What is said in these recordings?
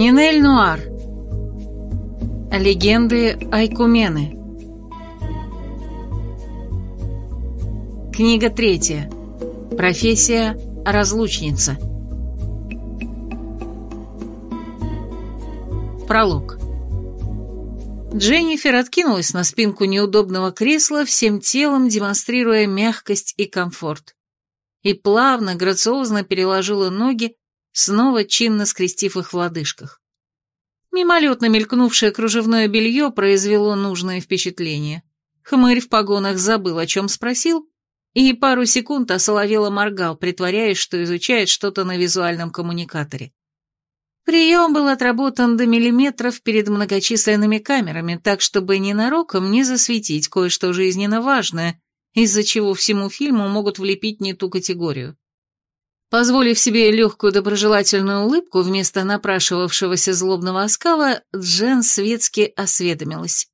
Нинель Нуар. Легенды Айкумены. Книга третья. Профессия разлучница. Пролог. Дженнифер откинулась на спинку неудобного кресла, всем телом демонстрируя мягкость и комфорт. И плавно, грациозно переложила ноги снова чинно скрестив их в лодыжках. Мимолетно мелькнувшее кружевное белье произвело нужное впечатление. Хмырь в погонах забыл, о чем спросил, и пару секунд осоловело моргал, притворяясь, что изучает что-то на визуальном коммуникаторе. Прием был отработан до миллиметров перед многочисленными камерами, так чтобы ненароком не засветить кое-что жизненно важное, из-за чего всему фильму могут влепить не ту категорию. Позволив себе легкую доброжелательную улыбку вместо напрашивавшегося злобного оскала, Джен светски осведомилась.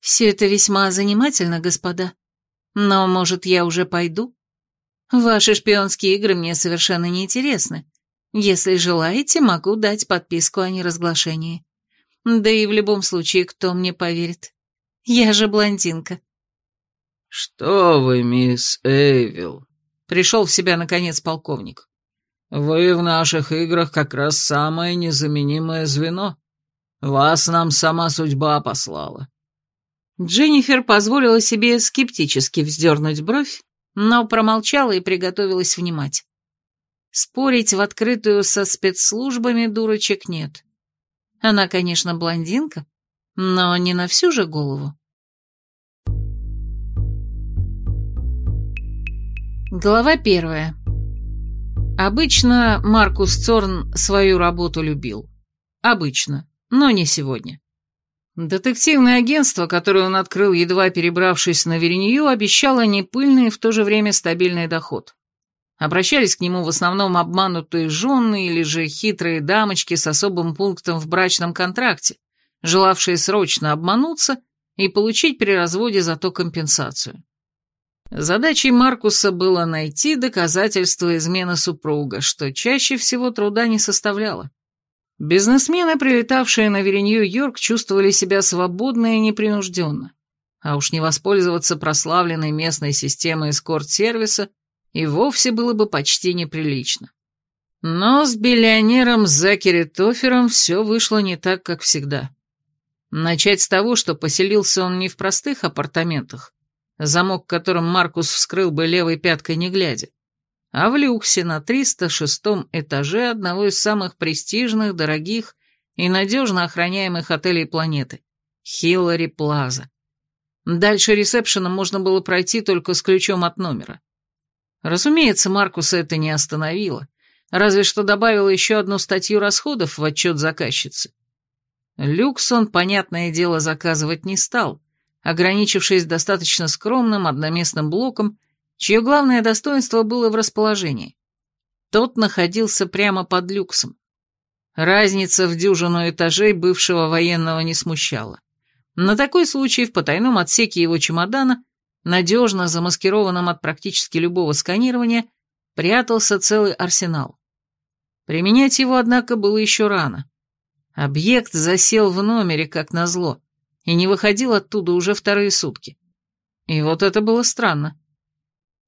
«Все это весьма занимательно, господа. Но, может, я уже пойду? Ваши шпионские игры мне совершенно не интересны. Если желаете, могу дать подписку о неразглашении. Да и в любом случае, кто мне поверит? Я же блондинка». «Что вы, мисс Эйвилл?» Пришел в себя, наконец, полковник. «Вы в наших играх как раз самое незаменимое звено. Вас нам сама судьба послала». Дженнифер позволила себе скептически вздернуть бровь, но промолчала и приготовилась внимать. Спорить в открытую со спецслужбами дурочек нет. Она, конечно, блондинка, но не на всю же голову. Глава первая. Обычно Маркус Цорн свою работу любил. Обычно, но не сегодня. Детективное агентство, которое он открыл, едва перебравшись на Веренью, обещало непыльный и в то же время стабильный доход. Обращались к нему в основном обманутые жены или же хитрые дамочки с особым пунктом в брачном контракте, желавшие срочно обмануться и получить при разводе зато компенсацию. Задачей Маркуса было найти доказательства измены супруга, что чаще всего труда не составляло. Бизнесмены, прилетавшие на Веренью Йорк, чувствовали себя свободно и непринужденно. А уж не воспользоваться прославленной местной системой эскорт-сервиса и вовсе было бы почти неприлично. Но с биллионером Закери Тофером все вышло не так, как всегда. Начать с того, что поселился он не в простых апартаментах, замок которым Маркус вскрыл бы левой пяткой не глядя, а в люксе на 306 этаже одного из самых престижных, дорогих и надежно охраняемых отелей планеты – Хиллари Плаза. Дальше ресепшена можно было пройти только с ключом от номера. Разумеется, Маркуса это не остановило, разве что добавило еще одну статью расходов в отчет заказчицы. Люкс он, понятное дело, заказывать не стал – ограничившись достаточно скромным одноместным блоком, чье главное достоинство было в расположении. Тот находился прямо под люксом. Разница в дюжину этажей бывшего военного не смущала. На такой случай в потайном отсеке его чемодана, надежно замаскированном от практически любого сканирования, прятался целый арсенал. Применять его, однако, было еще рано. Объект засел в номере, как назло, и не выходил оттуда уже вторые сутки. И вот это было странно.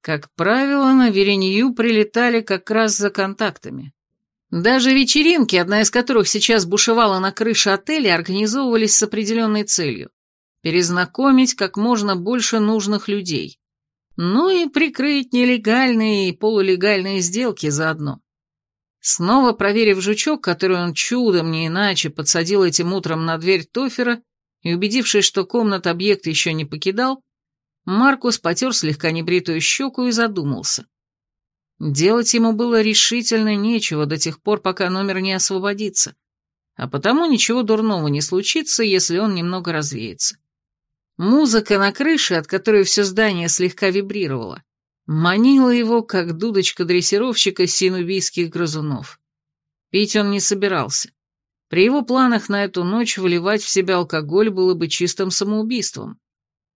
Как правило, на Веренью прилетали как раз за контактами. Даже вечеринки, одна из которых сейчас бушевала на крыше отеля, организовывались с определенной целью – перезнакомить как можно больше нужных людей. Ну и прикрыть нелегальные и полулегальные сделки заодно. Снова проверив жучок, который он чудом не иначе подсадил этим утром на дверь Тофера, и, убедившись, что комнат объект еще не покидал, Маркус потер слегка небритую щеку и задумался. Делать ему было решительно нечего до тех пор, пока номер не освободится, а потому ничего дурного не случится, если он немного развеется. Музыка на крыше, от которой все здание слегка вибрировало, манила его, как дудочка дрессировщика синубийских грызунов. Пить он не собирался. При его планах на эту ночь выливать в себя алкоголь было бы чистым самоубийством.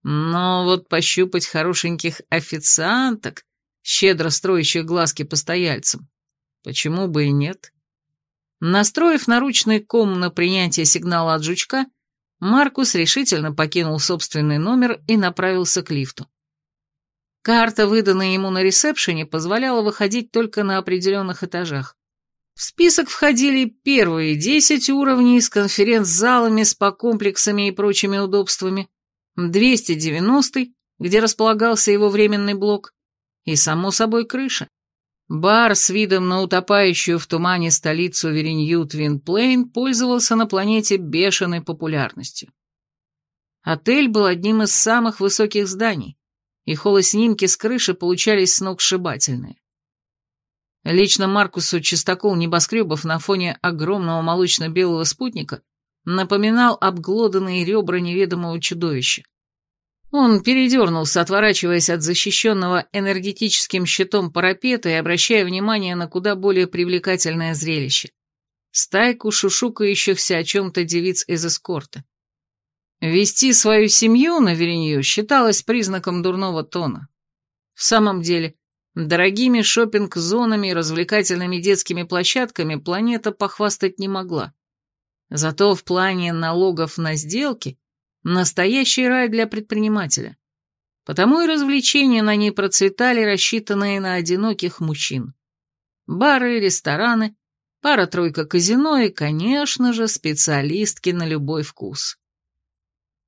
Но вот пощупать хорошеньких официанток, щедро строящих глазки постояльцам, почему бы и нет? Настроив наручный ком на принятие сигнала от жучка, Маркус решительно покинул собственный номер и направился к лифту. Карта, выданная ему на ресепшене, позволяла выходить только на определенных этажах. В список входили первые десять уровней с конференц-залами, спа-комплексами и прочими удобствами, 290-й, где располагался его временный блок, и, само собой, крыша. Бар с видом на утопающую в тумане столицу Веренью Твинплейн пользовался на планете бешеной популярностью. Отель был одним из самых высоких зданий, и холоснимки с крыши получались сногсшибательные. Лично Маркусу чистокол небоскребов на фоне огромного молочно-белого спутника напоминал обглоданные ребра неведомого чудовища. Он передернулся, отворачиваясь от защищенного энергетическим щитом парапета и обращая внимание на куда более привлекательное зрелище. Стайку шушукающихся о чем-то девиц из эскорта. Вести свою семью на Веренью считалось признаком дурного тона. В самом деле, Дорогими шопинг-зонами и развлекательными детскими площадками планета похвастать не могла. Зато в плане налогов на сделки настоящий рай для предпринимателя. Потому и развлечения на ней процветали, рассчитанные на одиноких мужчин. Бары, рестораны, пара-тройка казино и, конечно же, специалистки на любой вкус.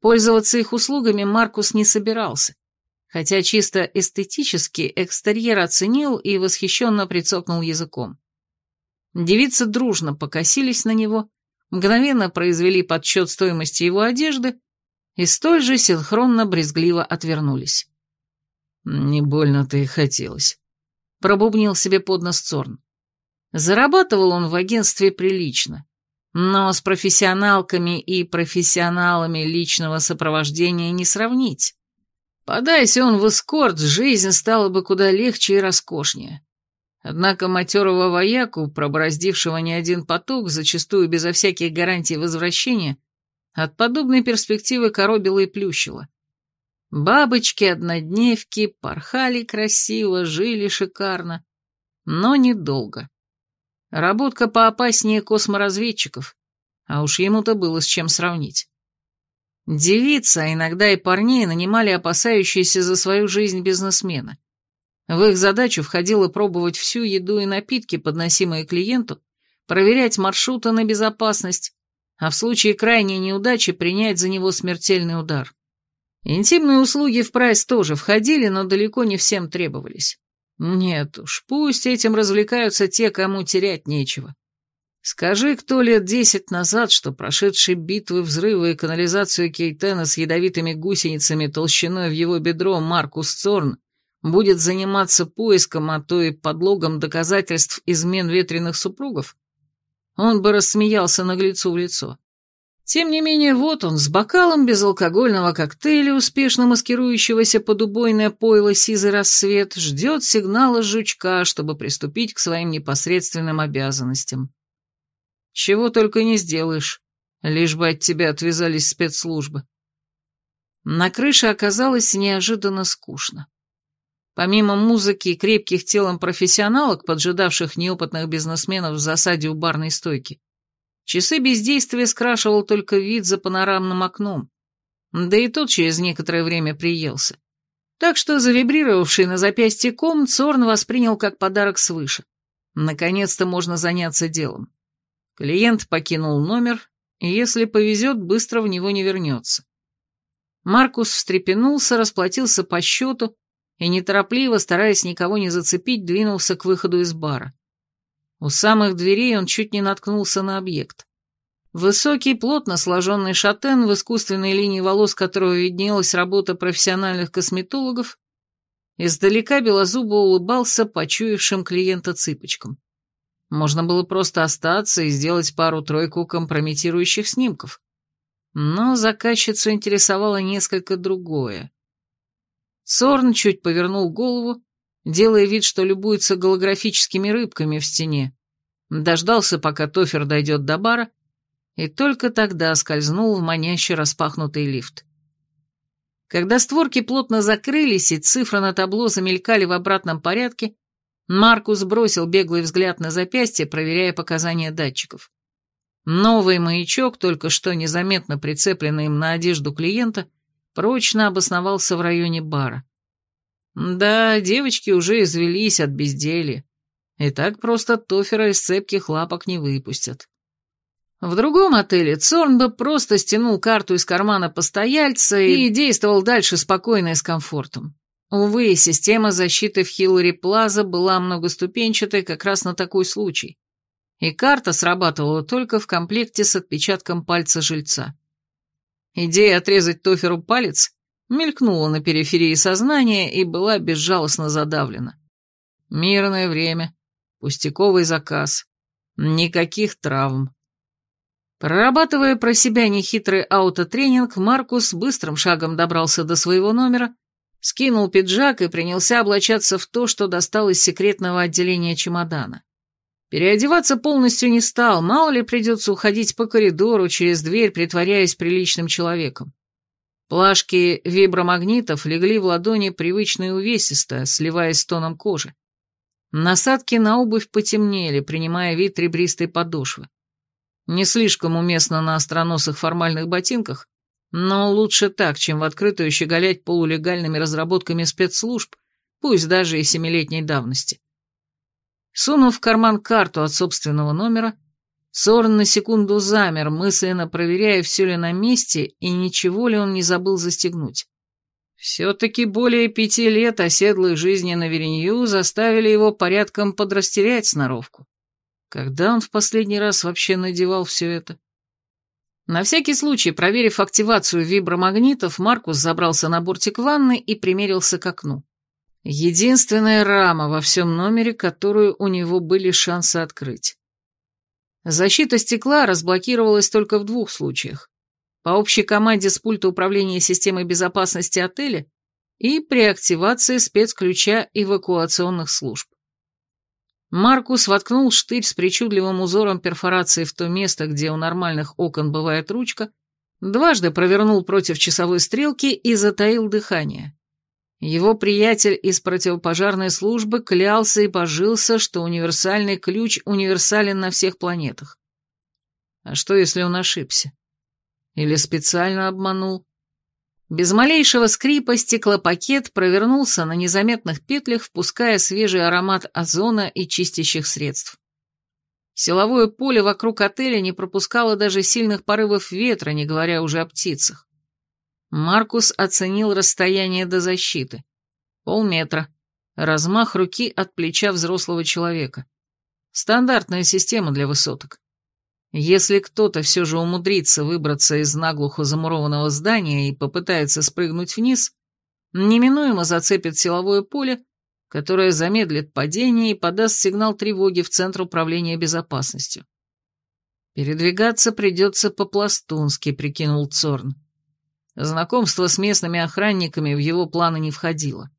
Пользоваться их услугами Маркус не собирался хотя чисто эстетически экстерьер оценил и восхищенно прицокнул языком. Девицы дружно покосились на него, мгновенно произвели подсчет стоимости его одежды и столь же синхронно-брезгливо отвернулись. «Не больно-то и хотелось», — пробубнил себе под нос Цорн. Зарабатывал он в агентстве прилично, но с профессионалками и профессионалами личного сопровождения не сравнить. Подайся он в эскорт, жизнь стала бы куда легче и роскошнее. Однако матерого вояку, пробраздившего не один поток, зачастую безо всяких гарантий возвращения, от подобной перспективы коробило и плющило. Бабочки-однодневки порхали красиво, жили шикарно, но недолго. Работка поопаснее косморазведчиков, а уж ему-то было с чем сравнить. Девица, а иногда и парней нанимали опасающиеся за свою жизнь бизнесмена. В их задачу входило пробовать всю еду и напитки, подносимые клиенту, проверять маршруты на безопасность, а в случае крайней неудачи принять за него смертельный удар. Интимные услуги в прайс тоже входили, но далеко не всем требовались. Нет уж, пусть этим развлекаются те, кому терять нечего. Скажи, кто лет десять назад, что прошедшие битвы, взрывы и канализацию Кейтена с ядовитыми гусеницами толщиной в его бедро Маркус Цорн будет заниматься поиском, а то и подлогом доказательств измен ветреных супругов, он бы рассмеялся наглецу в лицо. Тем не менее, вот он, с бокалом безалкогольного коктейля, успешно маскирующегося под убойное пойло сизый рассвет, ждет сигнала жучка, чтобы приступить к своим непосредственным обязанностям. Чего только не сделаешь, лишь бы от тебя отвязались спецслужбы. На крыше оказалось неожиданно скучно. Помимо музыки и крепких телом профессионалок, поджидавших неопытных бизнесменов в засаде у барной стойки, часы бездействия скрашивал только вид за панорамным окном, да и тот через некоторое время приелся. Так что завибрировавший на запястье ком Цорн воспринял как подарок свыше. Наконец-то можно заняться делом. Клиент покинул номер, и если повезет, быстро в него не вернется. Маркус встрепенулся, расплатился по счету и неторопливо, стараясь никого не зацепить, двинулся к выходу из бара. У самых дверей он чуть не наткнулся на объект. Высокий, плотно сложенный шатен, в искусственной линии волос которого виднелась работа профессиональных косметологов, издалека белозубо улыбался почуявшим клиента цыпочкам. Можно было просто остаться и сделать пару-тройку компрометирующих снимков. Но заказчицу интересовало несколько другое. Сорн чуть повернул голову, делая вид, что любуется голографическими рыбками в стене, дождался, пока Тофер дойдет до бара, и только тогда скользнул в маняще распахнутый лифт. Когда створки плотно закрылись и цифры на табло замелькали в обратном порядке, Маркус бросил беглый взгляд на запястье, проверяя показания датчиков. Новый маячок, только что незаметно прицепленный им на одежду клиента, прочно обосновался в районе бара. Да, девочки уже извелись от безделья. И так просто Тофера из цепких лапок не выпустят. В другом отеле Цорн бы просто стянул карту из кармана постояльца и действовал дальше спокойно и с комфортом. Увы, система защиты в Хиллари Плаза была многоступенчатой как раз на такой случай. И карта срабатывала только в комплекте с отпечатком пальца жильца. Идея отрезать Тоферу палец мелькнула на периферии сознания и была безжалостно задавлена. Мирное время, пустяковый заказ, никаких травм. Прорабатывая про себя нехитрый аутотренинг, Маркус быстрым шагом добрался до своего номера скинул пиджак и принялся облачаться в то, что достал из секретного отделения чемодана. Переодеваться полностью не стал, мало ли придется уходить по коридору через дверь, притворяясь приличным человеком. Плашки вибромагнитов легли в ладони привычно и увесисто, сливаясь с тоном кожи. Насадки на обувь потемнели, принимая вид ребристой подошвы. Не слишком уместно на остроносых формальных ботинках, но лучше так, чем в открытую щеголять полулегальными разработками спецслужб, пусть даже и семилетней давности. Сунув в карман карту от собственного номера, Сорн на секунду замер, мысленно проверяя, все ли на месте и ничего ли он не забыл застегнуть. Все-таки более пяти лет оседлой жизни на Веренью заставили его порядком подрастерять сноровку. Когда он в последний раз вообще надевал все это? На всякий случай, проверив активацию вибромагнитов, Маркус забрался на бортик ванны и примерился к окну. Единственная рама во всем номере, которую у него были шансы открыть. Защита стекла разблокировалась только в двух случаях. По общей команде с пульта управления системой безопасности отеля и при активации спецключа эвакуационных служб. Маркус воткнул штырь с причудливым узором перфорации в то место, где у нормальных окон бывает ручка, дважды провернул против часовой стрелки и затаил дыхание. Его приятель из противопожарной службы клялся и пожился, что универсальный ключ универсален на всех планетах. А что, если он ошибся? Или специально обманул? Без малейшего скрипа стеклопакет провернулся на незаметных петлях, впуская свежий аромат озона и чистящих средств. Силовое поле вокруг отеля не пропускало даже сильных порывов ветра, не говоря уже о птицах. Маркус оценил расстояние до защиты. Полметра. Размах руки от плеча взрослого человека. Стандартная система для высоток. Если кто-то все же умудрится выбраться из наглухо замурованного здания и попытается спрыгнуть вниз, неминуемо зацепит силовое поле, которое замедлит падение и подаст сигнал тревоги в Центр управления безопасностью. «Передвигаться придется по-пластунски», — прикинул Цорн. Знакомство с местными охранниками в его планы не входило.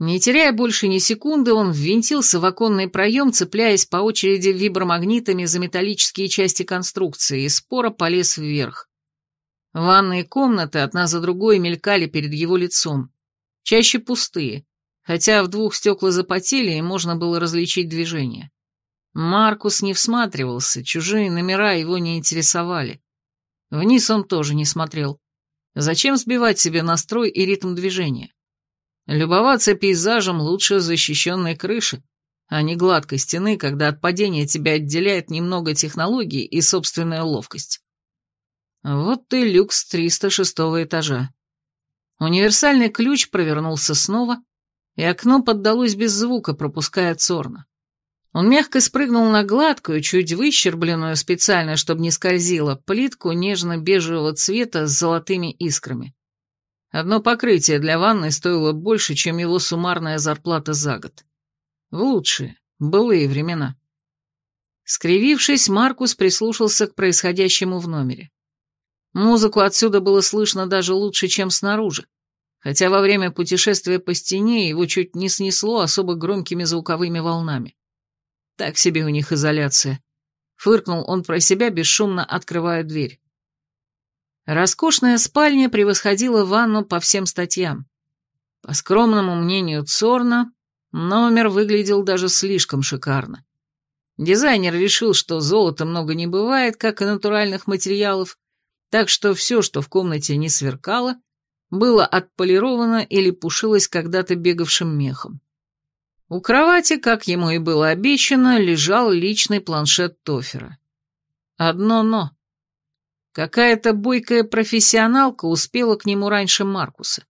Не теряя больше ни секунды, он ввинтился в оконный проем, цепляясь по очереди вибромагнитами за металлические части конструкции, и споро полез вверх. Ванные комнаты одна за другой мелькали перед его лицом, чаще пустые, хотя в двух стекла запотели, и можно было различить движение. Маркус не всматривался, чужие номера его не интересовали. Вниз он тоже не смотрел. Зачем сбивать себе настрой и ритм движения? Любоваться пейзажем лучше защищенной крыши, а не гладкой стены, когда от падения тебя отделяет немного технологий и собственная ловкость. Вот ты люкс 306 этажа. Универсальный ключ провернулся снова, и окно поддалось без звука, пропуская Цорна. Он мягко спрыгнул на гладкую, чуть выщербленную специально, чтобы не скользила, плитку нежно-бежевого цвета с золотыми искрами. Одно покрытие для ванны стоило больше, чем его суммарная зарплата за год. В лучшие, былые времена. Скривившись, Маркус прислушался к происходящему в номере. Музыку отсюда было слышно даже лучше, чем снаружи, хотя во время путешествия по стене его чуть не снесло особо громкими звуковыми волнами. Так себе у них изоляция. Фыркнул он про себя, бесшумно открывая дверь. Роскошная спальня превосходила ванну по всем статьям. По скромному мнению Цорна, номер выглядел даже слишком шикарно. Дизайнер решил, что золота много не бывает, как и натуральных материалов, так что все, что в комнате не сверкало, было отполировано или пушилось когда-то бегавшим мехом. У кровати, как ему и было обещано, лежал личный планшет Тофера. Одно «но». Какая-то бойкая профессионалка успела к нему раньше Маркуса.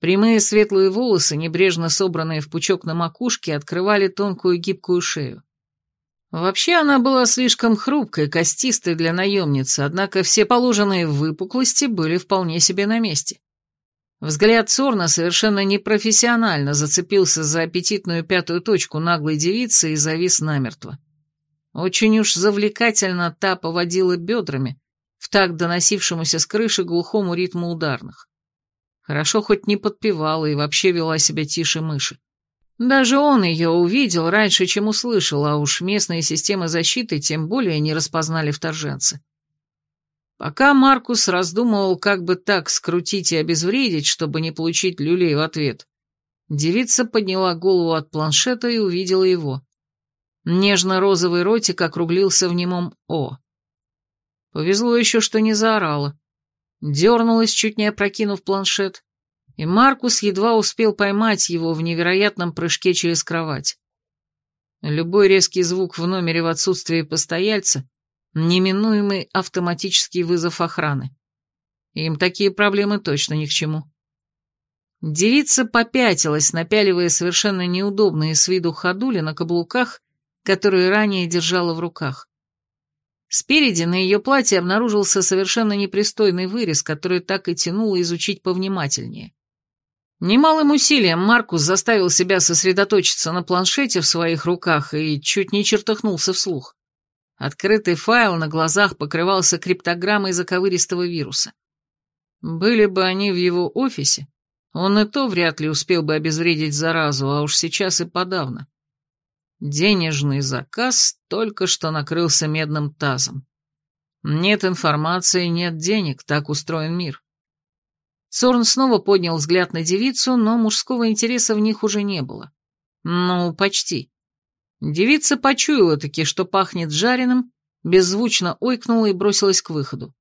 Прямые светлые волосы, небрежно собранные в пучок на макушке, открывали тонкую гибкую шею. Вообще она была слишком хрупкой, костистой для наемницы, однако все положенные выпуклости были вполне себе на месте. Взгляд Сорна совершенно непрофессионально зацепился за аппетитную пятую точку наглой девицы и завис намертво. Очень уж завлекательно та поводила бедрами, в так доносившемуся с крыши глухому ритму ударных. Хорошо хоть не подпевала и вообще вела себя тише мыши. Даже он ее увидел раньше, чем услышал, а уж местные системы защиты тем более не распознали вторженцы. Пока Маркус раздумывал, как бы так скрутить и обезвредить, чтобы не получить люлей в ответ, девица подняла голову от планшета и увидела его. Нежно-розовый ротик округлился в немом «О». Повезло еще, что не заорала. Дернулась, чуть не опрокинув планшет, и Маркус едва успел поймать его в невероятном прыжке через кровать. Любой резкий звук в номере в отсутствии постояльца — неминуемый автоматический вызов охраны. Им такие проблемы точно ни к чему. Девица попятилась, напяливая совершенно неудобные с виду ходули на каблуках, которые ранее держала в руках. Спереди на ее платье обнаружился совершенно непристойный вырез, который так и тянуло изучить повнимательнее. Немалым усилием Маркус заставил себя сосредоточиться на планшете в своих руках и чуть не чертыхнулся вслух. Открытый файл на глазах покрывался криптограммой заковыристого вируса. Были бы они в его офисе, он и то вряд ли успел бы обезвредить заразу, а уж сейчас и подавно. Денежный заказ только что накрылся медным тазом. Нет информации, нет денег, так устроен мир. Сорн снова поднял взгляд на девицу, но мужского интереса в них уже не было. Ну, почти. Девица почуяла таки, что пахнет жареным, беззвучно ойкнула и бросилась к выходу.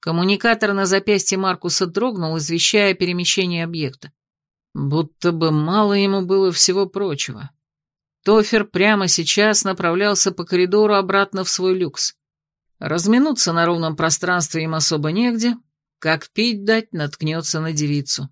Коммуникатор на запястье Маркуса дрогнул, извещая о перемещении объекта. Будто бы мало ему было всего прочего. Тофер прямо сейчас направлялся по коридору обратно в свой люкс. Разминуться на ровном пространстве им особо негде, как пить дать наткнется на девицу.